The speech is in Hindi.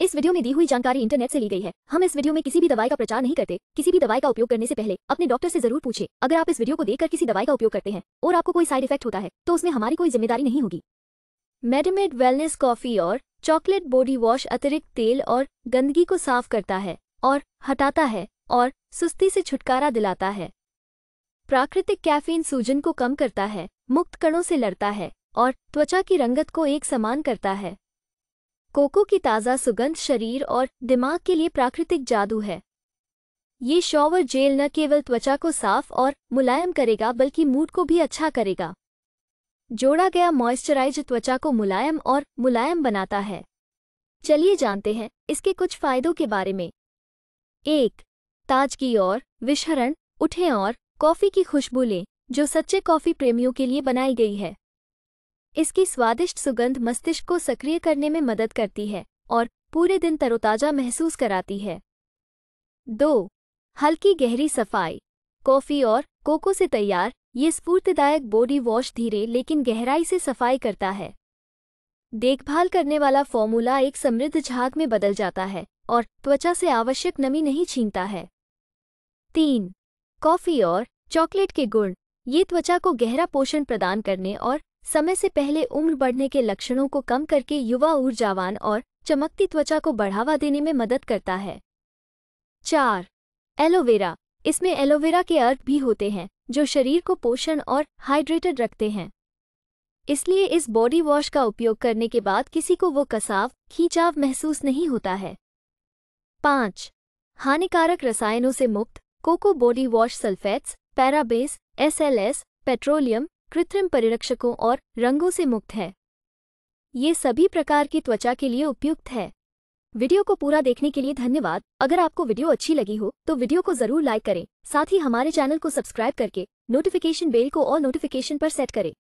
इस वीडियो में दी हुई जानकारी इंटरनेट से ली गई है हम इस वीडियो में किसी भी दवाई का प्रचार नहीं करते किसी भी दवाई का उपयोग करने से पहले अपने डॉक्टर से जरूर पूछे अगर आप इस वीडियो को देखकर किसी दवाई का उपयोग करते हैं और आपको कोई साइड इफेक्ट होता है तो उसमें हमारी कोई जिम्मेदारी नहीं होगी मेडमेड वेलनेस कॉफी और चॉकलेट बॉडी वॉश अतिरिक्त तेल और गंदगी को साफ करता है और हटाता है और सुस्ती से छुटकारा दिलाता है प्राकृतिक कैफीन सूजन को कम करता है मुक्त कणों से लड़ता है और त्वचा की रंगत को एक समान करता है कोको की ताज़ा सुगंध शरीर और दिमाग के लिए प्राकृतिक जादू है ये शॉवर जेल न केवल त्वचा को साफ और मुलायम करेगा बल्कि मूड को भी अच्छा करेगा जोड़ा गया मॉइस्चराइज त्वचा को मुलायम और मुलायम बनाता है चलिए जानते हैं इसके कुछ फायदों के बारे में एक ताजगी और विशहरण उठें और कॉफ़ी की खुशबू लें जो सच्चे कॉफ़ी प्रेमियों के लिए बनाई गई है इसकी स्वादिष्ट सुगंध मस्तिष्क को सक्रिय करने में मदद करती है और पूरे दिन तरोताजा महसूस कराती है दो हल्की गहरी सफाई कॉफ़ी और कोको से तैयार ये स्फूर्तिदायक बॉडी वॉश धीरे लेकिन गहराई से सफाई करता है देखभाल करने वाला फॉर्मूला एक समृद्ध झाग में बदल जाता है और त्वचा से आवश्यक नमी नहीं छीनता है तीन कॉफ़ी और चॉकलेट के गुण ये त्वचा को गहरा पोषण प्रदान करने और समय से पहले उम्र बढ़ने के लक्षणों को कम करके युवा ऊर्जावान और चमकती त्वचा को बढ़ावा देने में मदद करता है चार एलोवेरा इसमें एलोवेरा के अर्क भी होते हैं जो शरीर को पोषण और हाइड्रेटेड रखते हैं इसलिए इस बॉडी वॉश का उपयोग करने के बाद किसी को वो कसाव खींचाव महसूस नहीं होता है पाँच हानिकारक रसायनों से मुक्त cocoa body wash sulphates parabens SLS petroleum कृत्रिम परिरक्षकों और रंगों से मुक्त है ये सभी प्रकार की त्वचा के लिए उपयुक्त है वीडियो को पूरा देखने के लिए धन्यवाद अगर आपको वीडियो अच्छी लगी हो तो वीडियो को जरूर लाइक करें साथ ही हमारे चैनल को सब्सक्राइब करके नोटिफिकेशन बेल को और नोटिफिकेशन पर सेट करें